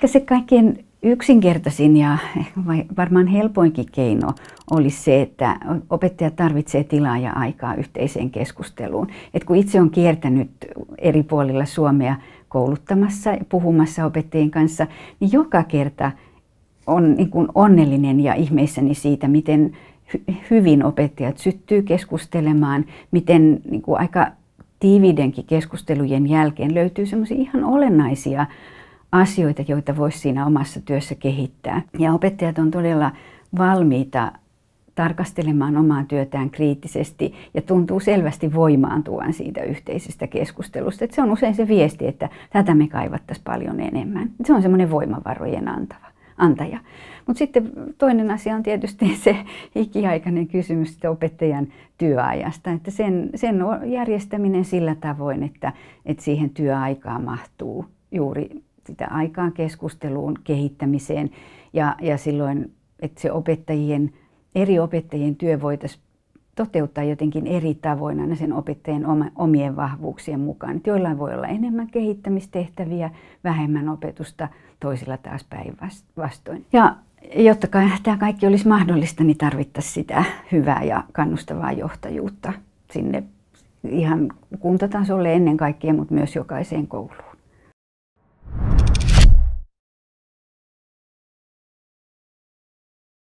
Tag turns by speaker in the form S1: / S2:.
S1: ehkä se kaikkein yksinkertaisin ja varmaan helpoinkin keino olisi se, että opettaja tarvitsee tilaa ja aikaa yhteiseen keskusteluun. Et kun itse on kiertänyt eri puolilla Suomea kouluttamassa ja puhumassa opettajien kanssa, niin joka kerta on niin kuin onnellinen ja ihmeissäni siitä, miten hyvin opettajat syttyy keskustelemaan, miten niin kuin aika tiividenkin keskustelujen jälkeen löytyy semmoisia ihan olennaisia asioita, joita voisi siinä omassa työssä kehittää. Ja opettajat on todella valmiita tarkastelemaan omaa työtään kriittisesti ja tuntuu selvästi voimaantuvan siitä yhteisestä keskustelusta. Että se on usein se viesti, että tätä me kaivattaisiin paljon enemmän. se on semmoinen voimavarojen antava, antaja. Mutta sitten toinen asia on tietysti se ikiaikainen kysymys opettajan työajasta, että sen, sen järjestäminen sillä tavoin, että, että siihen työaikaa mahtuu juuri sitä aikaa keskusteluun, kehittämiseen ja, ja silloin, että se opettajien, eri opettajien työ voitaisiin toteuttaa jotenkin eri tavoin aina sen opettajien omien vahvuuksien mukaan. Että joillain voi olla enemmän kehittämistehtäviä, vähemmän opetusta, toisilla taas päinvastoin. Ja jotta tämä kaikki olisi mahdollista, niin tarvittaisiin sitä hyvää ja kannustavaa johtajuutta sinne ihan kuntatasolle ennen kaikkea, mutta myös jokaiseen kouluun.